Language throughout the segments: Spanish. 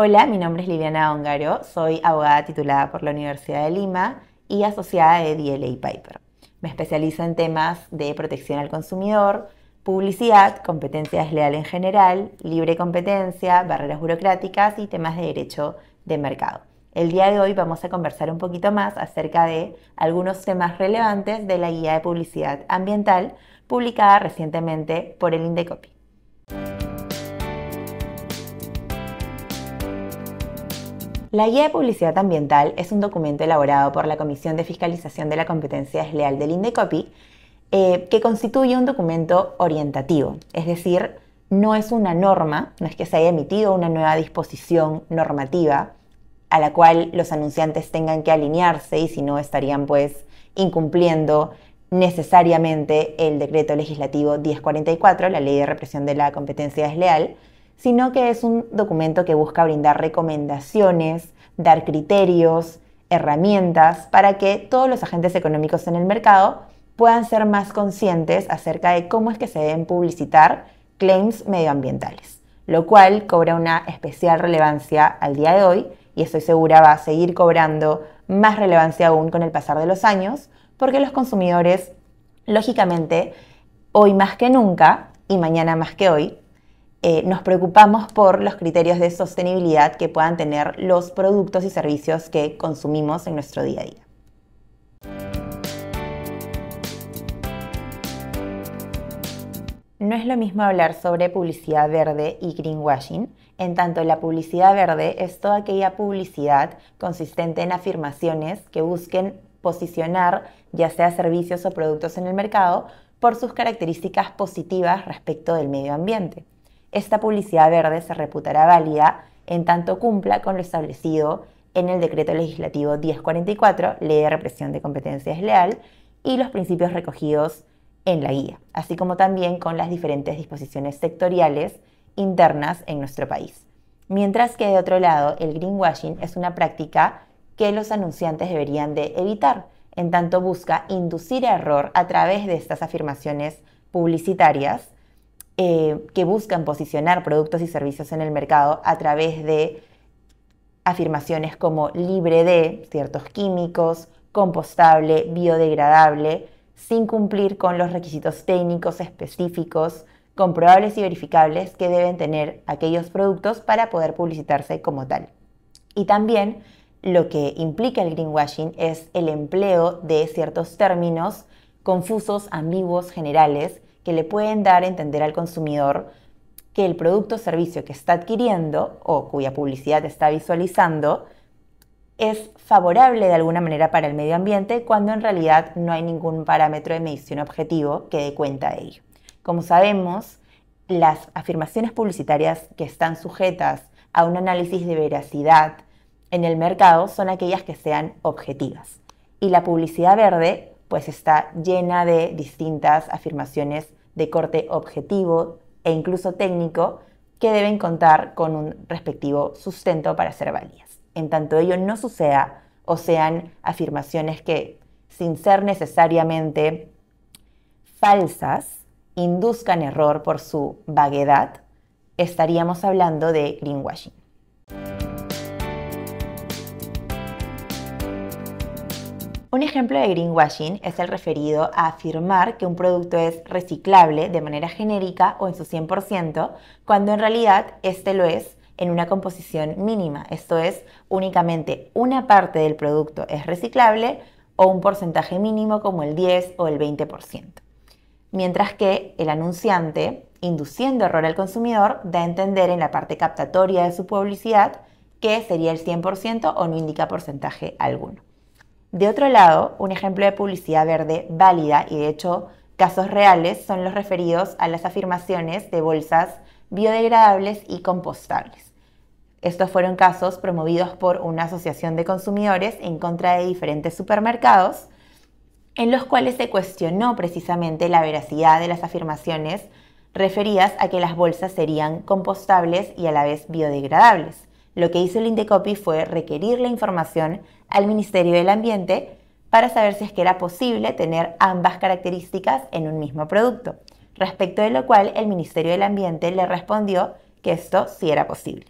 Hola, mi nombre es Liliana Ongaro, soy abogada titulada por la Universidad de Lima y asociada de DLA Piper. Me especializo en temas de protección al consumidor, publicidad, competencia desleal en general, libre competencia, barreras burocráticas y temas de derecho de mercado. El día de hoy vamos a conversar un poquito más acerca de algunos temas relevantes de la guía de publicidad ambiental publicada recientemente por el Indecopi. La Guía de Publicidad Ambiental es un documento elaborado por la Comisión de Fiscalización de la Competencia Desleal del INDECOPI eh, que constituye un documento orientativo, es decir, no es una norma, no es que se haya emitido una nueva disposición normativa a la cual los anunciantes tengan que alinearse y si no estarían pues incumpliendo necesariamente el decreto legislativo 1044, la ley de represión de la competencia desleal, sino que es un documento que busca brindar recomendaciones, dar criterios, herramientas para que todos los agentes económicos en el mercado puedan ser más conscientes acerca de cómo es que se deben publicitar claims medioambientales, lo cual cobra una especial relevancia al día de hoy y estoy segura va a seguir cobrando más relevancia aún con el pasar de los años, porque los consumidores, lógicamente, hoy más que nunca y mañana más que hoy, eh, nos preocupamos por los criterios de sostenibilidad que puedan tener los productos y servicios que consumimos en nuestro día a día. No es lo mismo hablar sobre publicidad verde y greenwashing, en tanto la publicidad verde es toda aquella publicidad consistente en afirmaciones que busquen posicionar ya sea servicios o productos en el mercado por sus características positivas respecto del medio ambiente esta publicidad verde se reputará válida en tanto cumpla con lo establecido en el Decreto Legislativo 1044, Ley de Represión de Competencia Desleal, y los principios recogidos en la guía, así como también con las diferentes disposiciones sectoriales internas en nuestro país. Mientras que de otro lado, el greenwashing es una práctica que los anunciantes deberían de evitar, en tanto busca inducir error a través de estas afirmaciones publicitarias eh, que buscan posicionar productos y servicios en el mercado a través de afirmaciones como libre de ciertos químicos, compostable, biodegradable, sin cumplir con los requisitos técnicos específicos, comprobables y verificables que deben tener aquellos productos para poder publicitarse como tal. Y también lo que implica el greenwashing es el empleo de ciertos términos confusos, ambiguos, generales, que le pueden dar a entender al consumidor que el producto o servicio que está adquiriendo o cuya publicidad está visualizando es favorable de alguna manera para el medio ambiente cuando en realidad no hay ningún parámetro de medición objetivo que dé cuenta de ello. Como sabemos, las afirmaciones publicitarias que están sujetas a un análisis de veracidad en el mercado son aquellas que sean objetivas. Y la publicidad verde pues está llena de distintas afirmaciones de corte objetivo e incluso técnico que deben contar con un respectivo sustento para ser válidas. En tanto ello no suceda o sean afirmaciones que, sin ser necesariamente falsas, induzcan error por su vaguedad, estaríamos hablando de greenwashing. Un ejemplo de greenwashing es el referido a afirmar que un producto es reciclable de manera genérica o en su 100%, cuando en realidad este lo es en una composición mínima, esto es, únicamente una parte del producto es reciclable o un porcentaje mínimo como el 10 o el 20%. Mientras que el anunciante, induciendo error al consumidor, da a entender en la parte captatoria de su publicidad que sería el 100% o no indica porcentaje alguno. De otro lado, un ejemplo de publicidad verde válida y de hecho casos reales son los referidos a las afirmaciones de bolsas biodegradables y compostables. Estos fueron casos promovidos por una asociación de consumidores en contra de diferentes supermercados, en los cuales se cuestionó precisamente la veracidad de las afirmaciones referidas a que las bolsas serían compostables y a la vez biodegradables. Lo que hizo el Indecopi fue requerir la información al Ministerio del Ambiente para saber si es que era posible tener ambas características en un mismo producto, respecto de lo cual el Ministerio del Ambiente le respondió que esto sí era posible.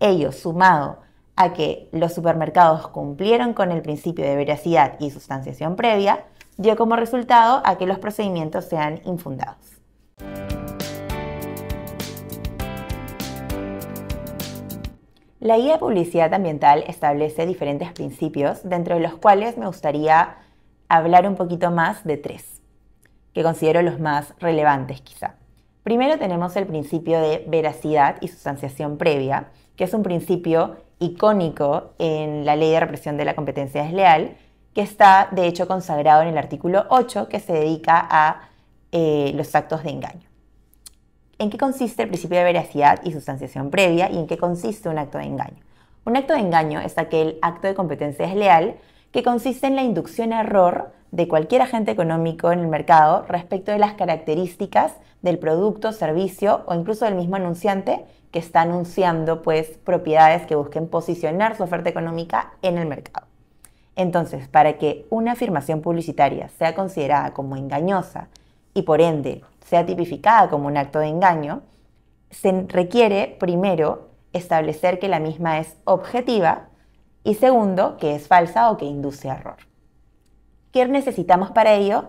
Ello, sumado a que los supermercados cumplieron con el principio de veracidad y sustanciación previa, dio como resultado a que los procedimientos sean infundados. La guía de publicidad ambiental establece diferentes principios, dentro de los cuales me gustaría hablar un poquito más de tres, que considero los más relevantes quizá. Primero tenemos el principio de veracidad y sustanciación previa, que es un principio icónico en la ley de represión de la competencia desleal, que está de hecho consagrado en el artículo 8, que se dedica a eh, los actos de engaño en qué consiste el principio de veracidad y sustanciación previa y en qué consiste un acto de engaño. Un acto de engaño es aquel acto de competencia desleal que consiste en la inducción a error de cualquier agente económico en el mercado respecto de las características del producto, servicio o incluso del mismo anunciante que está anunciando pues propiedades que busquen posicionar su oferta económica en el mercado. Entonces, para que una afirmación publicitaria sea considerada como engañosa y por ende sea tipificada como un acto de engaño, se requiere primero establecer que la misma es objetiva y segundo que es falsa o que induce error. ¿Qué necesitamos para ello?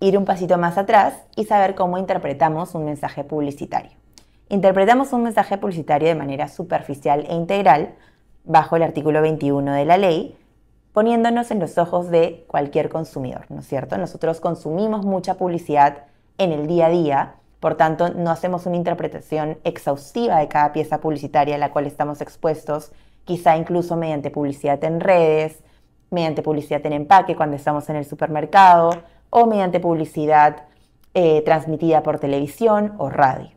Ir un pasito más atrás y saber cómo interpretamos un mensaje publicitario. Interpretamos un mensaje publicitario de manera superficial e integral bajo el artículo 21 de la ley, poniéndonos en los ojos de cualquier consumidor, ¿no es cierto? Nosotros consumimos mucha publicidad en el día a día, por tanto no hacemos una interpretación exhaustiva de cada pieza publicitaria a la cual estamos expuestos, quizá incluso mediante publicidad en redes, mediante publicidad en empaque cuando estamos en el supermercado o mediante publicidad eh, transmitida por televisión o radio.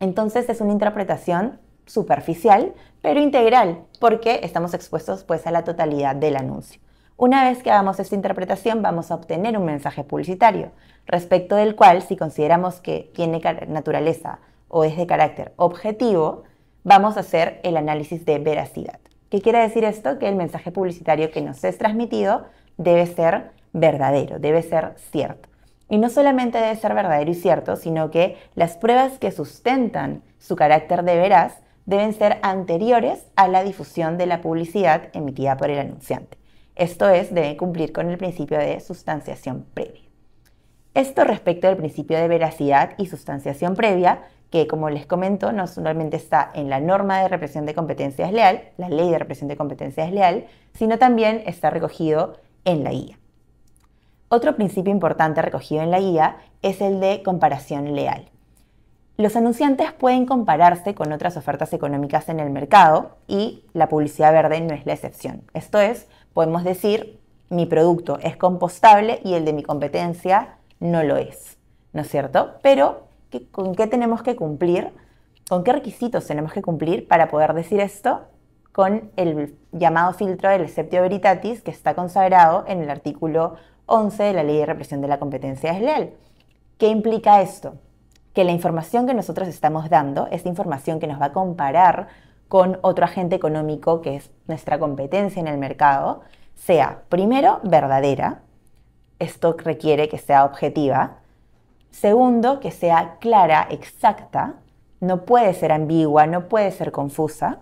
Entonces es una interpretación superficial, pero integral, porque estamos expuestos pues a la totalidad del anuncio. Una vez que hagamos esta interpretación vamos a obtener un mensaje publicitario, respecto del cual si consideramos que tiene naturaleza o es de carácter objetivo, vamos a hacer el análisis de veracidad. ¿Qué quiere decir esto? Que el mensaje publicitario que nos es transmitido debe ser verdadero, debe ser cierto. Y no solamente debe ser verdadero y cierto, sino que las pruebas que sustentan su carácter de veraz deben ser anteriores a la difusión de la publicidad emitida por el anunciante. Esto es, deben cumplir con el principio de sustanciación previa. Esto respecto al principio de veracidad y sustanciación previa, que como les comento, no solamente está en la norma de represión de competencias leal, la ley de represión de competencias leal, sino también está recogido en la guía. Otro principio importante recogido en la guía es el de comparación leal. Los anunciantes pueden compararse con otras ofertas económicas en el mercado y la publicidad verde no es la excepción. Esto es, podemos decir, mi producto es compostable y el de mi competencia no lo es, ¿no es cierto? Pero, ¿con qué tenemos que cumplir? ¿Con qué requisitos tenemos que cumplir para poder decir esto? Con el llamado filtro del exceptio veritatis que está consagrado en el artículo 11 de la Ley de Represión de la Competencia Desleal. ¿Qué implica esto? que la información que nosotros estamos dando esa información que nos va a comparar con otro agente económico que es nuestra competencia en el mercado, sea primero verdadera, esto requiere que sea objetiva, segundo que sea clara, exacta, no puede ser ambigua, no puede ser confusa,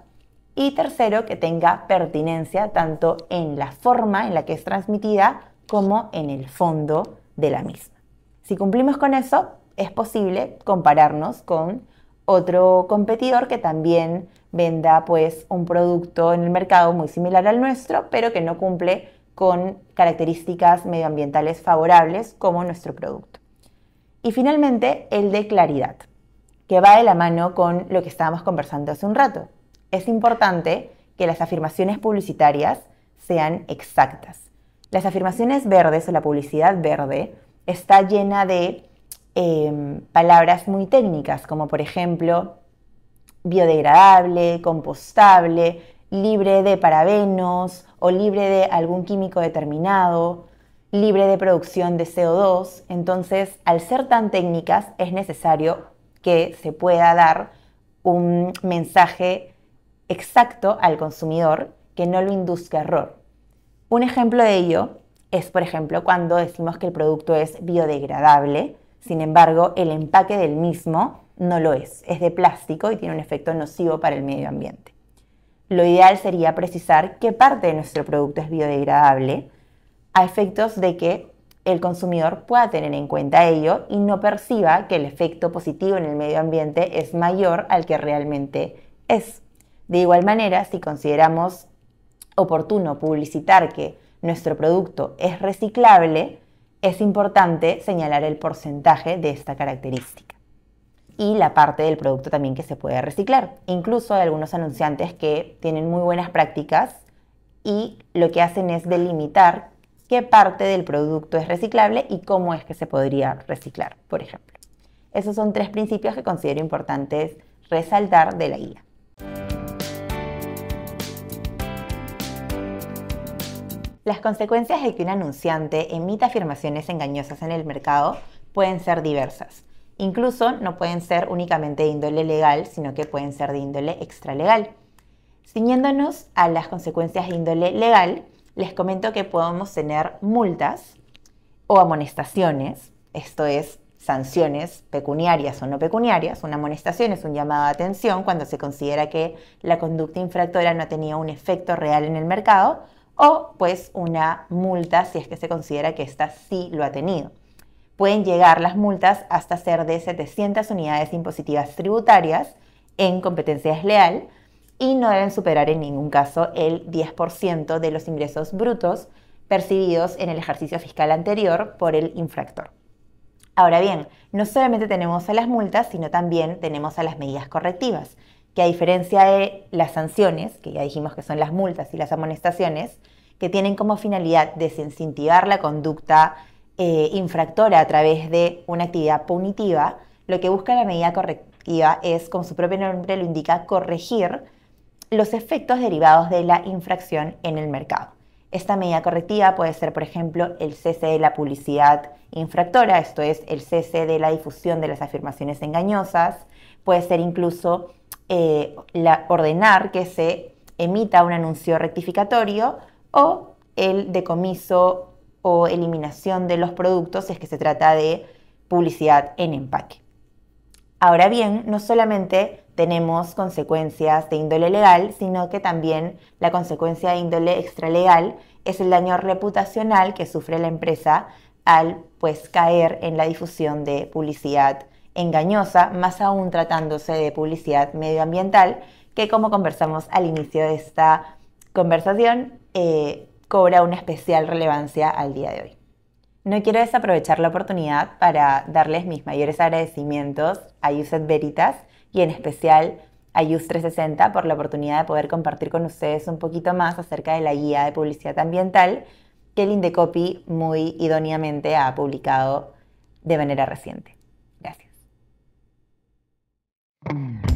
y tercero que tenga pertinencia tanto en la forma en la que es transmitida como en el fondo de la misma. Si cumplimos con eso, es posible compararnos con otro competidor que también venda pues un producto en el mercado muy similar al nuestro, pero que no cumple con características medioambientales favorables como nuestro producto. Y finalmente, el de claridad, que va de la mano con lo que estábamos conversando hace un rato. Es importante que las afirmaciones publicitarias sean exactas. Las afirmaciones verdes o la publicidad verde está llena de Em, palabras muy técnicas, como por ejemplo biodegradable, compostable, libre de parabenos o libre de algún químico determinado, libre de producción de CO2. Entonces, al ser tan técnicas, es necesario que se pueda dar un mensaje exacto al consumidor que no lo induzca error. Un ejemplo de ello es, por ejemplo, cuando decimos que el producto es biodegradable, sin embargo, el empaque del mismo no lo es, es de plástico y tiene un efecto nocivo para el medio ambiente. Lo ideal sería precisar qué parte de nuestro producto es biodegradable a efectos de que el consumidor pueda tener en cuenta ello y no perciba que el efecto positivo en el medio ambiente es mayor al que realmente es. De igual manera, si consideramos oportuno publicitar que nuestro producto es reciclable, es importante señalar el porcentaje de esta característica y la parte del producto también que se puede reciclar. Incluso hay algunos anunciantes que tienen muy buenas prácticas y lo que hacen es delimitar qué parte del producto es reciclable y cómo es que se podría reciclar, por ejemplo. Esos son tres principios que considero importantes resaltar de la guía. Las consecuencias de que un anunciante emita afirmaciones engañosas en el mercado pueden ser diversas. Incluso no pueden ser únicamente de índole legal, sino que pueden ser de índole extralegal. Ciñéndonos a las consecuencias de índole legal, les comento que podemos tener multas o amonestaciones, esto es, sanciones pecuniarias o no pecuniarias. Una amonestación es un llamado de atención cuando se considera que la conducta infractora no tenía un efecto real en el mercado o pues una multa si es que se considera que ésta sí lo ha tenido. Pueden llegar las multas hasta ser de 700 unidades impositivas tributarias en competencia desleal y no deben superar en ningún caso el 10% de los ingresos brutos percibidos en el ejercicio fiscal anterior por el infractor. Ahora bien, no solamente tenemos a las multas, sino también tenemos a las medidas correctivas, que a diferencia de las sanciones, que ya dijimos que son las multas y las amonestaciones, que tienen como finalidad desincentivar la conducta eh, infractora a través de una actividad punitiva, lo que busca la medida correctiva es, como su propio nombre lo indica, corregir los efectos derivados de la infracción en el mercado. Esta medida correctiva puede ser, por ejemplo, el cese de la publicidad infractora, esto es, el cese de la difusión de las afirmaciones engañosas, puede ser incluso eh, la, ordenar que se emita un anuncio rectificatorio o el decomiso o eliminación de los productos si es que se trata de publicidad en empaque. Ahora bien, no solamente tenemos consecuencias de índole legal, sino que también la consecuencia de índole extralegal es el daño reputacional que sufre la empresa al pues caer en la difusión de publicidad engañosa, más aún tratándose de publicidad medioambiental, que como conversamos al inicio de esta conversación, eh, cobra una especial relevancia al día de hoy. No quiero desaprovechar la oportunidad para darles mis mayores agradecimientos a Yuset Veritas y en especial a Yus360 por la oportunidad de poder compartir con ustedes un poquito más acerca de la guía de publicidad ambiental que el Indecopy muy idóneamente ha publicado de manera reciente. Mm.